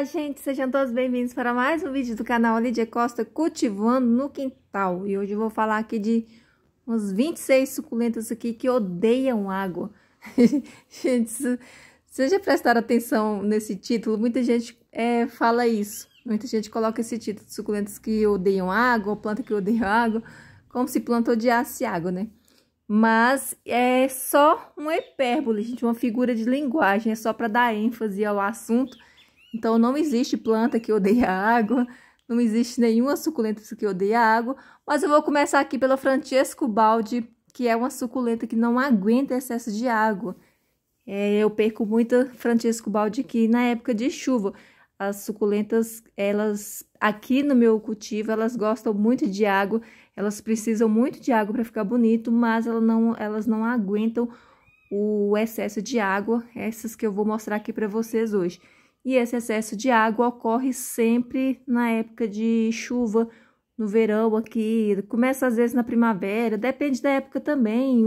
Olá, gente! Sejam todos bem-vindos para mais um vídeo do canal Lídia Costa Cultivando no Quintal. E hoje eu vou falar aqui de uns 26 suculentos aqui que odeiam água. gente, vocês já prestaram atenção nesse título? Muita gente é, fala isso. Muita gente coloca esse título de suculentas que odeiam água, ou planta que odeia água, como se planta odiasse água, né? Mas é só uma hipérbole, gente, uma figura de linguagem, é só para dar ênfase ao assunto então não existe planta que odeia água, não existe nenhuma suculenta que odeia água, mas eu vou começar aqui pela Francesco Baldi, que é uma suculenta que não aguenta excesso de água. É, eu perco muita Francesco Baldi aqui na época de chuva. As suculentas, elas aqui no meu cultivo, elas gostam muito de água, elas precisam muito de água para ficar bonito, mas não, elas não aguentam o excesso de água, essas que eu vou mostrar aqui para vocês hoje. E esse excesso de água ocorre sempre na época de chuva, no verão aqui, começa às vezes na primavera, depende da época também.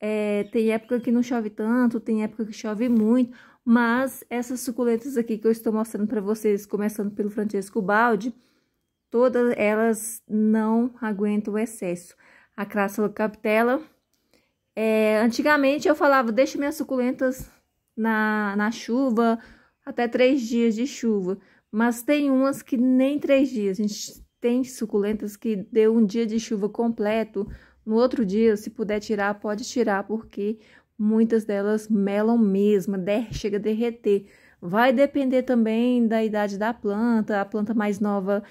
É, tem época que não chove tanto, tem época que chove muito, mas essas suculentas aqui que eu estou mostrando para vocês, começando pelo Francesco Balde, todas elas não aguentam o excesso. A Crassula Capitela, é, antigamente eu falava, deixe minhas suculentas na, na chuva, até três dias de chuva, mas tem umas que nem três dias. A gente tem suculentas que deu um dia de chuva completo, no outro dia, se puder tirar, pode tirar, porque muitas delas melam mesmo, der, chega a derreter. Vai depender também da idade da planta, a planta mais nova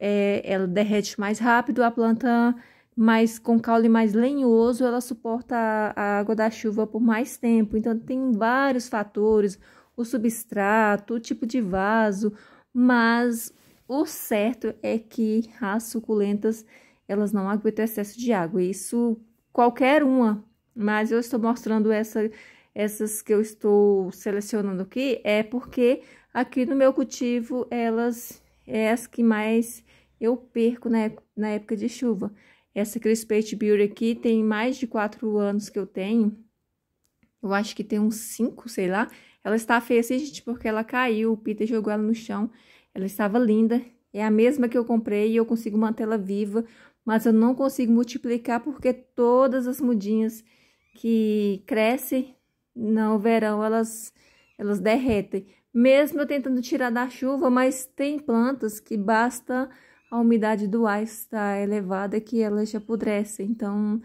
é, ela derrete mais rápido, a planta mais com caule mais lenhoso ela suporta a, a água da chuva por mais tempo. Então tem vários fatores, o substrato, o tipo de vaso, mas o certo é que as suculentas elas não aguentam excesso de água. Isso qualquer uma, mas eu estou mostrando essa, essas que eu estou selecionando aqui é porque aqui no meu cultivo elas é as que mais eu perco na, na época de chuva. Essa Crispate Beauty aqui tem mais de quatro anos que eu tenho. Eu acho que tem uns cinco, sei lá. Ela está feia assim, gente, porque ela caiu, o Peter jogou ela no chão. Ela estava linda, é a mesma que eu comprei e eu consigo mantê-la viva, mas eu não consigo multiplicar porque todas as mudinhas que crescem no verão, elas, elas derretem. Mesmo eu tentando tirar da chuva, mas tem plantas que basta a umidade do ar estar elevada que elas já apodrecem, então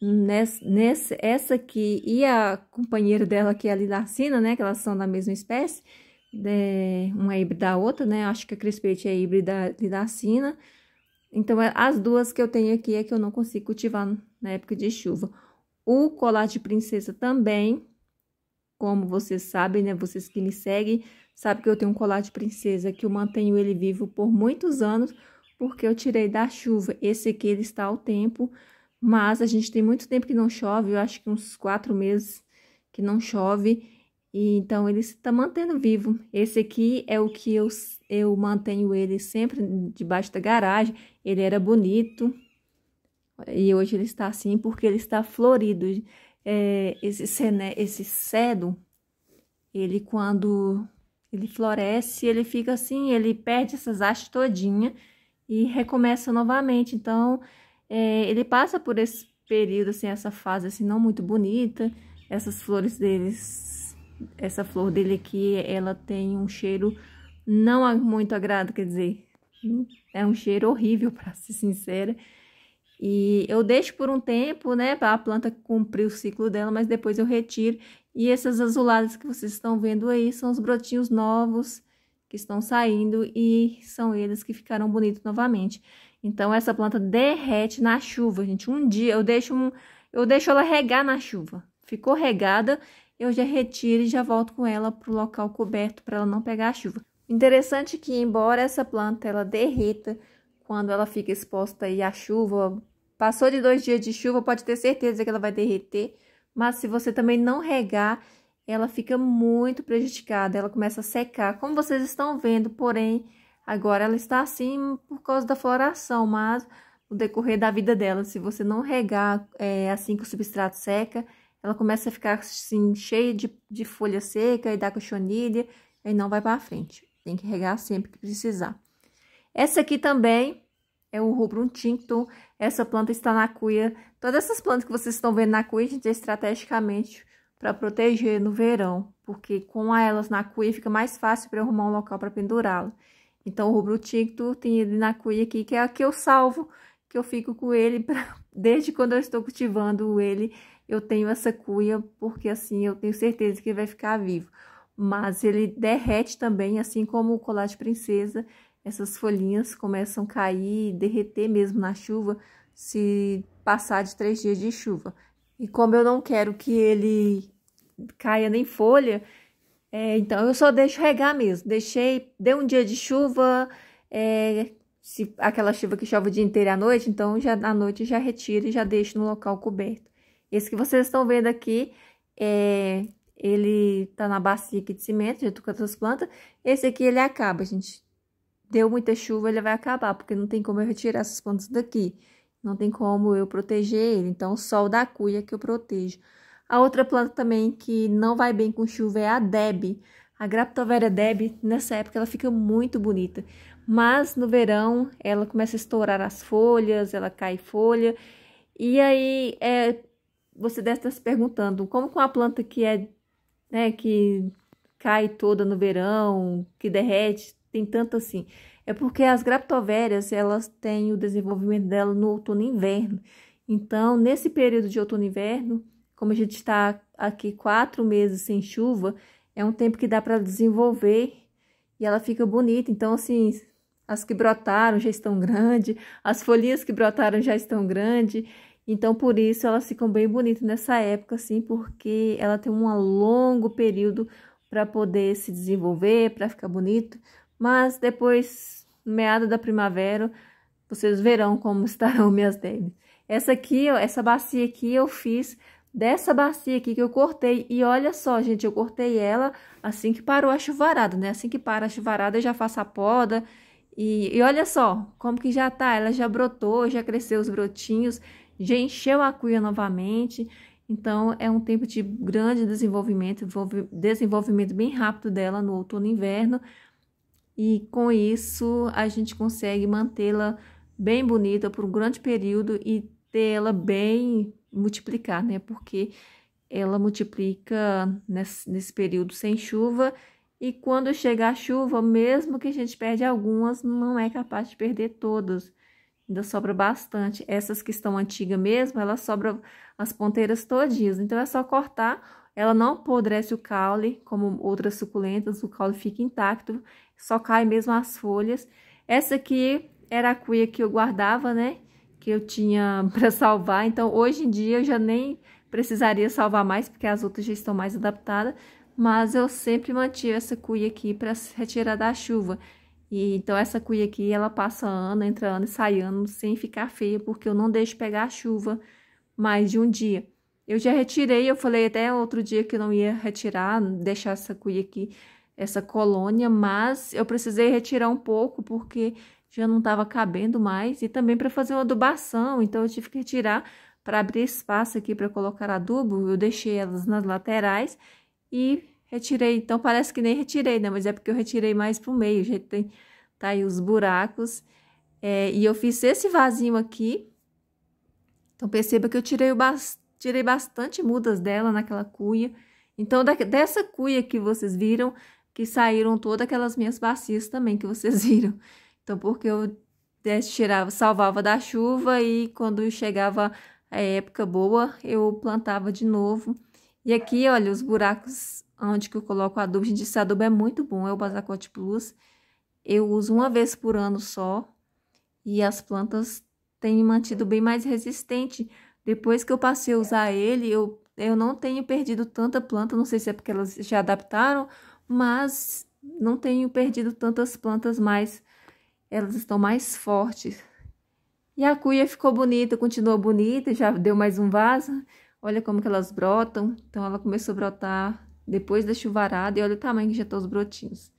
nessa, nessa, essa aqui e a companheira dela, que é a Lilacina, né? Que elas são da mesma espécie, de, né, uma é híbrida da outra, né? Acho que a Crispete é híbrida Lilacina. Então, é, as duas que eu tenho aqui é que eu não consigo cultivar na época de chuva. O colar de princesa também, como vocês sabem, né? Vocês que me seguem, sabem que eu tenho um colar de princesa que eu mantenho ele vivo por muitos anos, porque eu tirei da chuva. Esse aqui, ele está ao tempo, mas a gente tem muito tempo que não chove, eu acho que uns quatro meses que não chove. E então ele está mantendo vivo. Esse aqui é o que eu, eu mantenho ele sempre debaixo da garagem. Ele era bonito e hoje ele está assim porque ele está florido. É, esse, cené, esse cedo, ele quando ele floresce, ele fica assim, ele perde essas hastes todinha e recomeça novamente. Então, é, ele passa por esse período, assim, essa fase, assim, não muito bonita. Essas flores deles, essa flor dele aqui, ela tem um cheiro não muito agrado, quer dizer, é um cheiro horrível, para ser sincera. E eu deixo por um tempo, né, para a planta cumprir o ciclo dela, mas depois eu retiro. E essas azuladas que vocês estão vendo aí são os brotinhos novos que estão saindo e são eles que ficaram bonitos novamente. Então essa planta derrete na chuva, gente. Um dia eu deixo um, eu deixo ela regar na chuva. Ficou regada, eu já retiro e já volto com ela para o local coberto para ela não pegar a chuva. Interessante que embora essa planta ela derreta quando ela fica exposta aí à chuva, passou de dois dias de chuva, pode ter certeza que ela vai derreter. Mas se você também não regar, ela fica muito prejudicada, ela começa a secar, como vocês estão vendo, porém Agora ela está assim por causa da floração, mas no decorrer da vida dela, se você não regar é, assim que o substrato seca, ela começa a ficar assim cheia de, de folha seca e dá cochonilha e não vai para frente. Tem que regar sempre que precisar. Essa aqui também é o rubrum tinto. Essa planta está na cuia. Todas essas plantas que vocês estão vendo na cuia, a gente é estrategicamente para proteger no verão, porque com elas na cuia fica mais fácil para arrumar um local para pendurá-la. Então, o rubro tinto tem ele na cuia aqui, que é a que eu salvo, que eu fico com ele pra... desde quando eu estou cultivando ele. Eu tenho essa cuia, porque assim eu tenho certeza que ele vai ficar vivo. Mas ele derrete também, assim como o colar de princesa. Essas folhinhas começam a cair, derreter mesmo na chuva, se passar de três dias de chuva. E como eu não quero que ele caia nem folha, é, então, eu só deixo regar mesmo. Deixei, deu um dia de chuva, é, se aquela chuva que chove o dia inteiro à noite, então já à noite já retiro e já deixo no local coberto. Esse que vocês estão vendo aqui, é, ele tá na bacia aqui de cimento, já tô com as plantas. Esse aqui ele acaba, gente. Deu muita chuva, ele vai acabar, porque não tem como eu retirar essas plantas daqui. Não tem como eu proteger ele, então o sol da cuia que eu protejo. A outra planta também que não vai bem com chuva é a Deb. A Graptovera Deb, nessa época, ela fica muito bonita. Mas no verão, ela começa a estourar as folhas, ela cai folha. E aí, é, você deve estar se perguntando, como com a planta que é, né, que cai toda no verão, que derrete, tem tanto assim. É porque as graptovérias, elas têm o desenvolvimento dela no outono e inverno. Então, nesse período de outono e inverno, como a gente está aqui quatro meses sem chuva, é um tempo que dá para desenvolver e ela fica bonita. Então, assim, as que brotaram já estão grandes, as folhinhas que brotaram já estão grandes. Então, por isso, elas ficam bem bonitas nessa época, assim, porque ela tem um longo período para poder se desenvolver, para ficar bonito. Mas depois, meada da primavera, vocês verão como estarão minhas deles. Essa aqui, essa bacia aqui eu fiz dessa bacia aqui que eu cortei. E olha só, gente, eu cortei ela assim que parou a chuvarada, né? Assim que para a chuvarada, eu já faço a poda. E, e olha só como que já tá. Ela já brotou, já cresceu os brotinhos, já encheu a cuia novamente. Então, é um tempo de grande desenvolvimento, desenvolvimento bem rápido dela no outono e inverno. E com isso, a gente consegue mantê-la bem bonita por um grande período e tê-la bem multiplicar, né? Porque ela multiplica nesse, nesse período sem chuva e quando chega a chuva, mesmo que a gente perde algumas, não é capaz de perder todas. Ainda sobra bastante. Essas que estão antigas mesmo, elas sobram as ponteiras todinhas. Então, é só cortar. Ela não apodrece o caule, como outras suculentas, o caule fica intacto. Só cai mesmo as folhas. Essa aqui era a cuia que eu guardava, né? que eu tinha para salvar. Então, hoje em dia eu já nem precisaria salvar mais, porque as outras já estão mais adaptadas, mas eu sempre mantive essa cuia aqui para retirar da chuva. E, então, essa cuia aqui, ela passa ano, entra ano e sai ano, sem ficar feia, porque eu não deixo pegar a chuva mais de um dia. Eu já retirei, eu falei até outro dia que eu não ia retirar, deixar essa cuia aqui, essa colônia, mas eu precisei retirar um pouco, porque já não estava cabendo mais, e também para fazer uma adubação, então eu tive que retirar para abrir espaço aqui para colocar adubo, eu deixei elas nas laterais e retirei, então parece que nem retirei, né, mas é porque eu retirei mais para o meio, já tem, tá aí os buracos, é, e eu fiz esse vasinho aqui, então perceba que eu tirei, o tirei bastante mudas dela naquela cuia, então da dessa cuia que vocês viram, que saíram todas aquelas minhas bacias também que vocês viram, então, porque eu né, tirava, salvava da chuva e quando chegava a época boa, eu plantava de novo. E aqui, olha, os buracos onde que eu coloco adubo, gente, esse adubo é muito bom, é o Basacote Plus. Eu uso uma vez por ano só e as plantas têm mantido bem mais resistente. Depois que eu passei a usar ele, eu, eu não tenho perdido tanta planta, não sei se é porque elas já adaptaram, mas não tenho perdido tantas plantas mais elas estão mais fortes. E a cuia ficou bonita, continuou bonita, já deu mais um vaso. Olha como que elas brotam. Então, ela começou a brotar depois da chuvarada e olha o tamanho que já estão os brotinhos.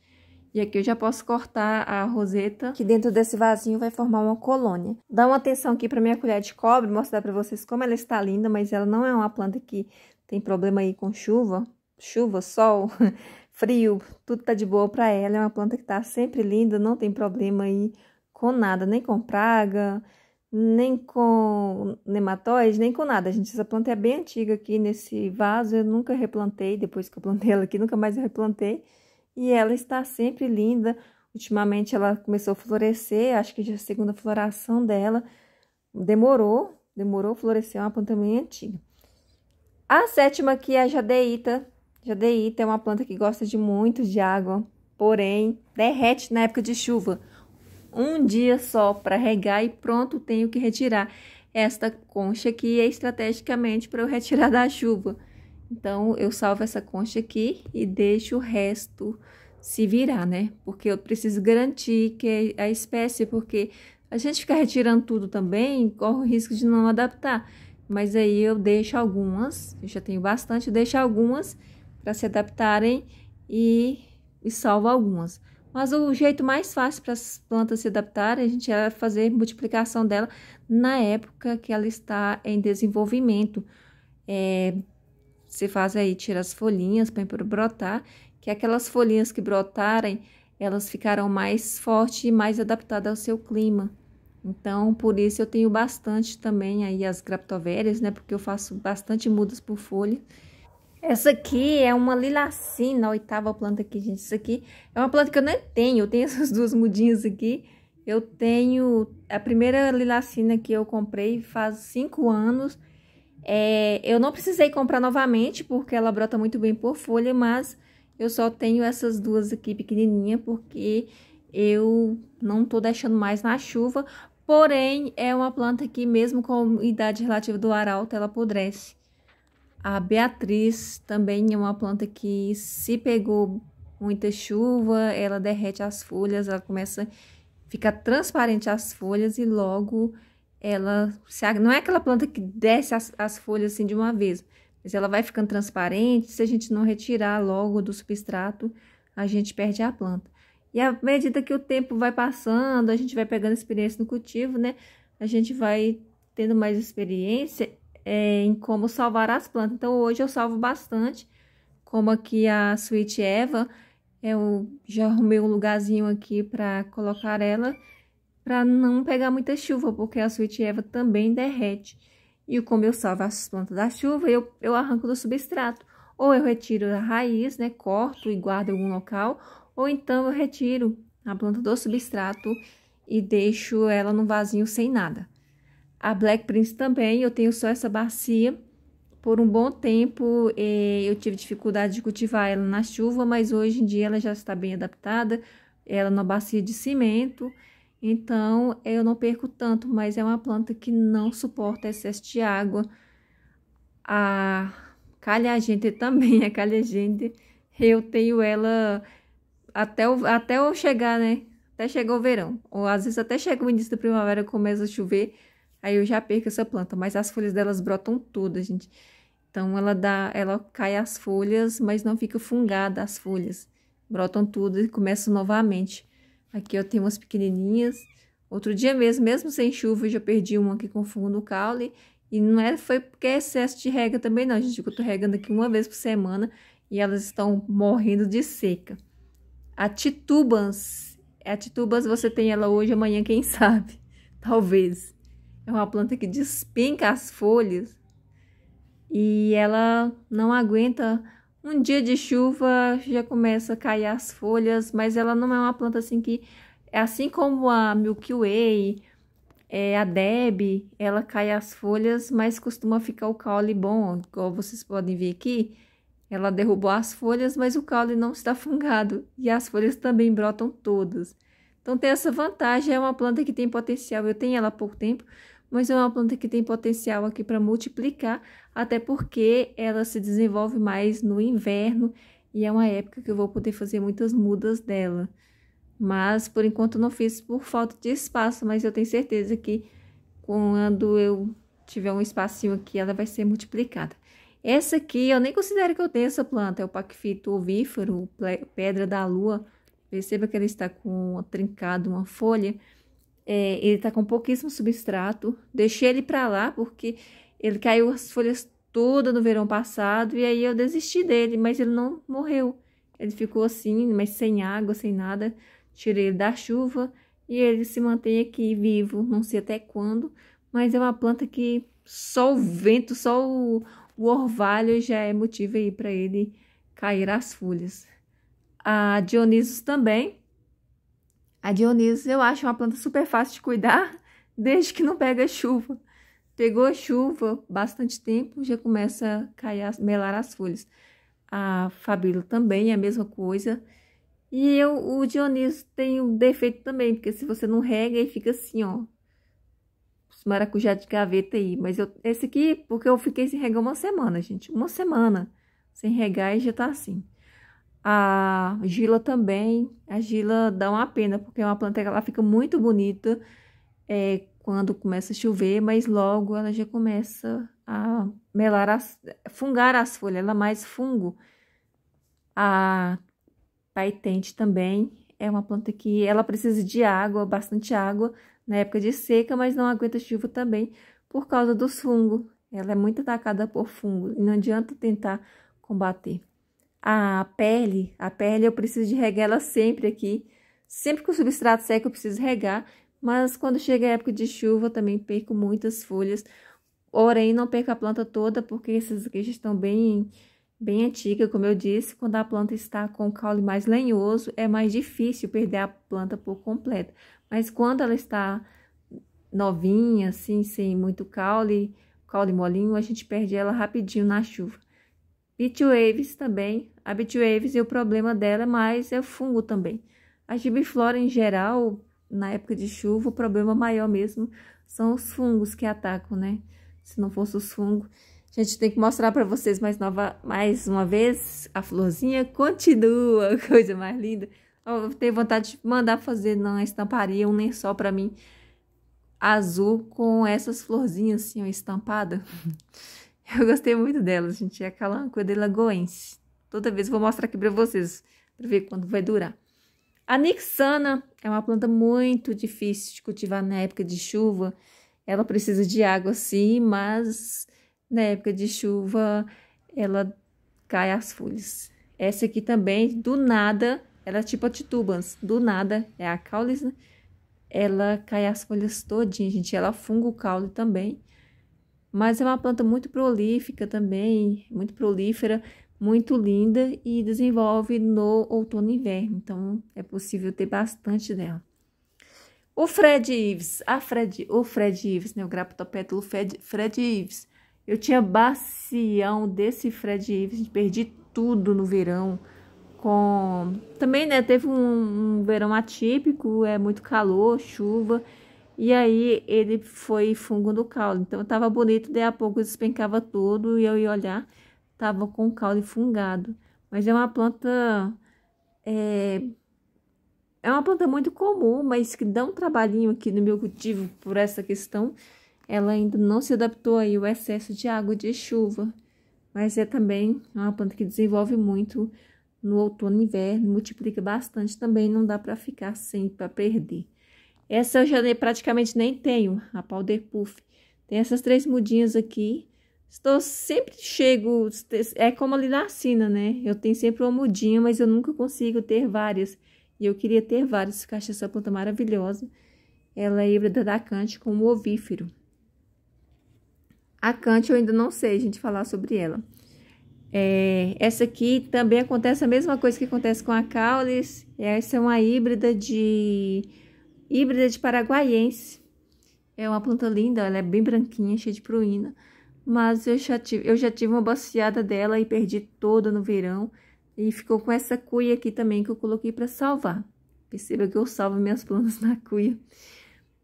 E aqui eu já posso cortar a roseta, que dentro desse vasinho vai formar uma colônia. Dá uma atenção aqui para minha colher de cobre, mostrar para vocês como ela está linda, mas ela não é uma planta que tem problema aí com chuva, chuva, sol, frio, tudo tá de boa para ela. É uma planta que tá sempre linda, não tem problema aí com nada, nem com praga, nem com nematóide, nem com nada. Gente, essa planta é bem antiga aqui nesse vaso, eu nunca replantei, depois que eu plantei ela aqui, nunca mais eu replantei. E ela está sempre linda. Ultimamente ela começou a florescer, acho que já é a segunda floração dela. Demorou, demorou florescer, é uma planta bem antiga. A sétima aqui é a jadeíta, Jadeíta é uma planta que gosta de muito de água, porém derrete na época de chuva. Um dia só para regar e pronto, tenho que retirar. Esta concha aqui é estrategicamente para eu retirar da chuva. Então, eu salvo essa concha aqui e deixo o resto se virar, né? Porque eu preciso garantir que a espécie, porque a gente ficar retirando tudo também, corre o risco de não adaptar. Mas aí eu deixo algumas, eu já tenho bastante, eu deixo algumas para se adaptarem e, e salva algumas. Mas o jeito mais fácil para as plantas se adaptarem, a gente era é fazer multiplicação dela na época que ela está em desenvolvimento. É, você faz aí, tira as folhinhas para brotar, que aquelas folhinhas que brotarem, elas ficarão mais fortes e mais adaptadas ao seu clima. Então, por isso eu tenho bastante também aí as graptovérias, né? Porque eu faço bastante mudas por folha. Essa aqui é uma lilacina, a oitava planta aqui, gente. Isso aqui é uma planta que eu nem tenho. Eu tenho essas duas mudinhas aqui. Eu tenho a primeira lilacina que eu comprei faz cinco anos. É, eu não precisei comprar novamente, porque ela brota muito bem por folha, mas eu só tenho essas duas aqui pequenininhas, porque eu não tô deixando mais na chuva. Porém, é uma planta que mesmo com a idade relativa do arauto, ela apodrece. A Beatriz também é uma planta que, se pegou muita chuva, ela derrete as folhas, ela começa a ficar transparente as folhas e logo ela se, não é aquela planta que desce as, as folhas assim de uma vez, mas ela vai ficando transparente. Se a gente não retirar logo do substrato, a gente perde a planta. E à medida que o tempo vai passando, a gente vai pegando experiência no cultivo, né? A gente vai tendo mais experiência é, em como salvar as plantas. Então, hoje eu salvo bastante, como aqui a Sweet Eva, eu já arrumei um lugarzinho aqui para colocar ela, para não pegar muita chuva, porque a Sweet Eva também derrete. E como eu salvo as plantas da chuva, eu, eu arranco do substrato. Ou eu retiro a raiz, né, corto e guardo em algum local, ou então eu retiro a planta do substrato e deixo ela no vasinho sem nada. A Black Prince também, eu tenho só essa bacia. Por um bom tempo eh, eu tive dificuldade de cultivar ela na chuva, mas hoje em dia ela já está bem adaptada. Ela é uma bacia de cimento, então eu não perco tanto, mas é uma planta que não suporta excesso de água. A calhagente também, a calhagente, eu tenho ela até, o, até eu chegar, né? Até chegar o verão. Ou às vezes até chega o início da primavera, começa a chover Aí eu já perco essa planta, mas as folhas delas brotam todas, gente. Então ela dá, ela cai as folhas, mas não fica fungada as folhas. Brotam tudo e começam novamente. Aqui eu tenho umas pequenininhas. Outro dia mesmo, mesmo sem chuva, eu já perdi uma aqui com fungo no caule. E não é, foi porque é excesso de rega também não, gente. Eu tô regando aqui uma vez por semana e elas estão morrendo de seca. A titubans, a titubas você tem ela hoje, amanhã quem sabe, talvez. É uma planta que despenca as folhas e ela não aguenta um dia de chuva já começa a cair as folhas, mas ela não é uma planta assim que é assim como a Milky Way, é, a Deb, ela cai as folhas, mas costuma ficar o caule bom, igual vocês podem ver aqui. Ela derrubou as folhas, mas o caule não está fungado e as folhas também brotam todas. Então tem essa vantagem, é uma planta que tem potencial. Eu tenho ela há pouco tempo, mas é uma planta que tem potencial aqui para multiplicar, até porque ela se desenvolve mais no inverno e é uma época que eu vou poder fazer muitas mudas dela. Mas por enquanto não fiz por falta de espaço, mas eu tenho certeza que quando eu tiver um espacinho aqui, ela vai ser multiplicada. Essa aqui, eu nem considero que eu tenho essa planta, é o Pacfito ovífero, pedra da lua, Perceba que ele está com trincado uma folha. É, ele está com pouquíssimo substrato. Deixei ele para lá porque ele caiu as folhas todas no verão passado e aí eu desisti dele, mas ele não morreu. Ele ficou assim, mas sem água, sem nada. Tirei ele da chuva e ele se mantém aqui vivo, não sei até quando, mas é uma planta que só o vento, só o, o orvalho já é motivo aí para ele cair as folhas a Dionísio também. A Dionísio eu acho uma planta super fácil de cuidar, desde que não pega chuva. Pegou a chuva bastante tempo, já começa a cair, melar as folhas. A Fabíola também é a mesma coisa. E eu, o Dionísio tem um defeito também, porque se você não rega, ele fica assim, ó. Os maracujá de gaveta aí. Mas eu, esse aqui, porque eu fiquei sem regar uma semana, gente. Uma semana sem regar e já tá assim. A gila também, a gila dá uma pena, porque é uma planta que ela fica muito bonita é, quando começa a chover, mas logo ela já começa a melar, as, fungar as folhas, ela é mais fungo. A paetente também é uma planta que ela precisa de água, bastante água, na época de seca, mas não aguenta chuva também por causa dos fungos. Ela é muito atacada por fungo e não adianta tentar combater a pele, a pele eu preciso de regar ela sempre aqui. Sempre que o substrato seca eu preciso regar, mas quando chega a época de chuva eu também perco muitas folhas. Porém, não perco a planta toda, porque essas aqui já estão bem, bem antigas, como eu disse. Quando a planta está com o caule mais lenhoso, é mais difícil perder a planta por completo. Mas quando ela está novinha, assim, sem muito caule, caule molinho, a gente perde ela rapidinho na chuva. Beach Waves também, a Waves e o problema dela é mais é o fungo também. A gibiflora em geral, na época de chuva, o problema maior mesmo são os fungos que atacam, né? Se não fosse os fungos, a gente tem que mostrar para vocês mais nova, mais uma vez a florzinha continua, coisa mais linda. Eu tenho vontade de mandar fazer na estamparia um lençol para mim azul com essas florzinhas assim, ó, estampada. Eu gostei muito delas, gente. É aquela coisa de lagoense. Toda vez vou mostrar aqui para vocês, para ver quanto vai durar. A nixana é uma planta muito difícil de cultivar na época de chuva. Ela precisa de água sim, mas na época de chuva ela cai as folhas. Essa aqui também, do nada, ela é tipo a titubans, do nada, é a caules, né? Ela cai as folhas todinha, gente, ela funga o caule também. Mas é uma planta muito prolífica também, muito prolífera, muito linda e desenvolve no outono e inverno, então é possível ter bastante dela. O Fred Ives, a ah, Fred, o Fred Ives, né, o graptopétulo Fred, Fred Ives. Eu tinha bacião desse Fred Ives, perdi tudo no verão. Com também, né, teve um, um verão atípico, é muito calor, chuva, e aí ele foi fungo no caule. Então tava bonito, daí a pouco despencava tudo e eu ia olhar estava com o caule fungado. Mas é uma planta. É, é uma planta muito comum, mas que dá um trabalhinho aqui no meu cultivo por essa questão. Ela ainda não se adaptou aí ao excesso de água de chuva. Mas é também uma planta que desenvolve muito no outono e inverno, multiplica bastante também, não dá para ficar sem, para perder. Essa eu já praticamente nem tenho, a Powder Puff. Tem essas três mudinhas aqui, Estou sempre chego, é como ali na sina, né? Eu tenho sempre uma mudinha, mas eu nunca consigo ter várias. E eu queria ter várias, porque achei essa planta maravilhosa. Ela é híbrida da Cante com o ovífero. A Cante eu ainda não sei, a gente, falar sobre ela. É, essa aqui também acontece a mesma coisa que acontece com a Caulis. Essa é uma híbrida de híbrida de paraguaiense. É uma planta linda, ela é bem branquinha, cheia de pruína. Mas eu já, tive, eu já tive uma baciada dela e perdi toda no verão. E ficou com essa cuia aqui também que eu coloquei para salvar. Perceba que eu salvo minhas plantas na cuia.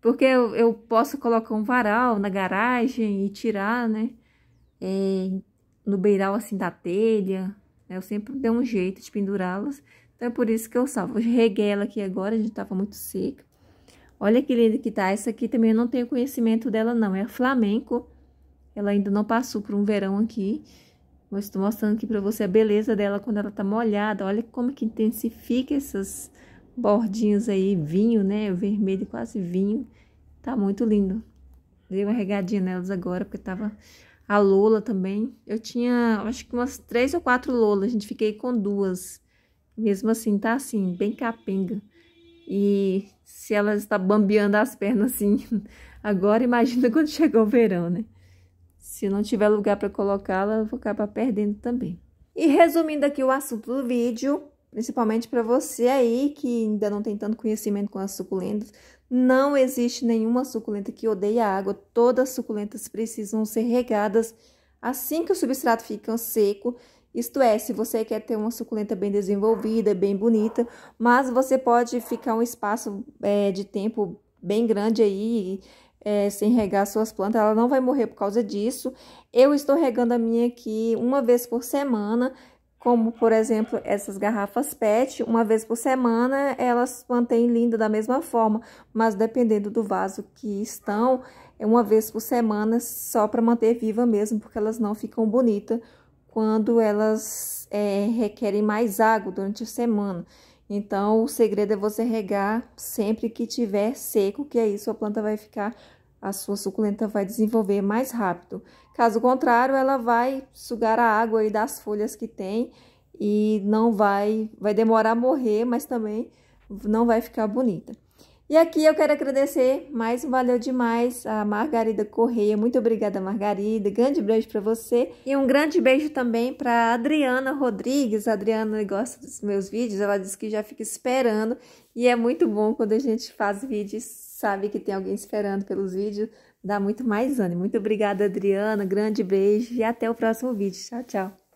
Porque eu, eu posso colocar um varal na garagem e tirar, né? É, no beiral, assim, da telha. Eu sempre dei um jeito de pendurá-las. Então, é por isso que eu salvo. Eu reguei ela aqui agora, a gente tava muito seca. Olha que linda que tá. Essa aqui também eu não tenho conhecimento dela, não. É flamenco. Ela ainda não passou por um verão aqui. Mas estou mostrando aqui para você a beleza dela quando ela tá molhada. Olha como que intensifica essas bordinhas aí, vinho, né? Vermelho, quase vinho. Tá muito lindo. Dei uma regadinha nelas agora, porque tava a lola também. Eu tinha, acho que umas três ou quatro lolas, a gente fiquei com duas. Mesmo assim, tá assim, bem capenga. E se ela está bambeando as pernas assim agora, imagina quando chegou o verão, né? Se não tiver lugar para colocá-la, eu vou acabar perdendo também. E resumindo aqui o assunto do vídeo, principalmente para você aí que ainda não tem tanto conhecimento com as suculentas, não existe nenhuma suculenta que odeie a água, todas as suculentas precisam ser regadas assim que o substrato fica seco. Isto é, se você quer ter uma suculenta bem desenvolvida, bem bonita, mas você pode ficar um espaço é, de tempo bem grande aí é, sem regar suas plantas, ela não vai morrer por causa disso. Eu estou regando a minha aqui uma vez por semana, como por exemplo essas garrafas PET, uma vez por semana elas mantêm linda da mesma forma, mas dependendo do vaso que estão, é uma vez por semana só para manter viva mesmo, porque elas não ficam bonitas quando elas é, requerem mais água durante a semana. Então, o segredo é você regar sempre que tiver seco, que aí sua planta vai ficar a sua suculenta vai desenvolver mais rápido. Caso contrário, ela vai sugar a água aí das folhas que tem e não vai, vai demorar a morrer, mas também não vai ficar bonita. E aqui eu quero agradecer mais, valeu demais a Margarida Correia. Muito obrigada, Margarida. Grande beijo para você. E um grande beijo também para Adriana Rodrigues. A Adriana gosta dos meus vídeos, ela disse que já fica esperando. E é muito bom quando a gente faz vídeos sabe que tem alguém esperando pelos vídeos, dá muito mais ânimo. Muito obrigada, Adriana. Grande beijo e até o próximo vídeo. Tchau, tchau.